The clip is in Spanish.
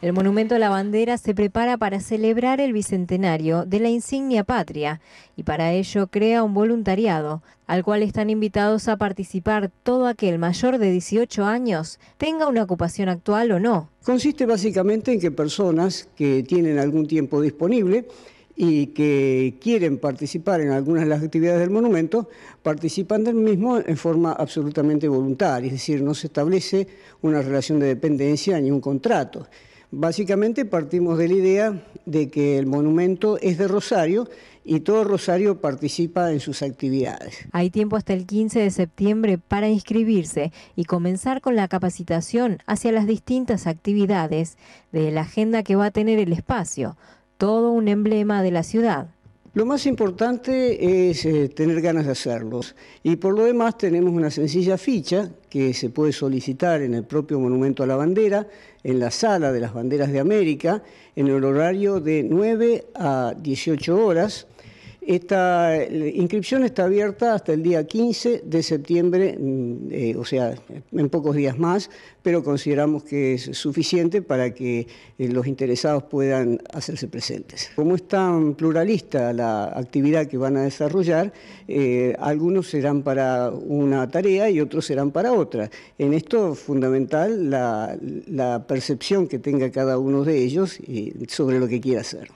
El monumento a la bandera se prepara para celebrar el bicentenario de la insignia patria y para ello crea un voluntariado al cual están invitados a participar todo aquel mayor de 18 años, tenga una ocupación actual o no. Consiste básicamente en que personas que tienen algún tiempo disponible y que quieren participar en algunas de las actividades del monumento, participan del mismo en forma absolutamente voluntaria, es decir, no se establece una relación de dependencia ni un contrato. Básicamente partimos de la idea de que el monumento es de Rosario y todo Rosario participa en sus actividades. Hay tiempo hasta el 15 de septiembre para inscribirse y comenzar con la capacitación hacia las distintas actividades de la agenda que va a tener el espacio, todo un emblema de la ciudad. Lo más importante es eh, tener ganas de hacerlos y por lo demás tenemos una sencilla ficha que se puede solicitar en el propio Monumento a la Bandera, en la sala de las Banderas de América, en el horario de 9 a 18 horas esta inscripción está abierta hasta el día 15 de septiembre, mm, eh, o sea, en pocos días más, pero consideramos que es suficiente para que eh, los interesados puedan hacerse presentes. Como es tan pluralista la actividad que van a desarrollar, eh, algunos serán para una tarea y otros serán para otra. En esto fundamental la, la percepción que tenga cada uno de ellos sobre lo que quiera hacer.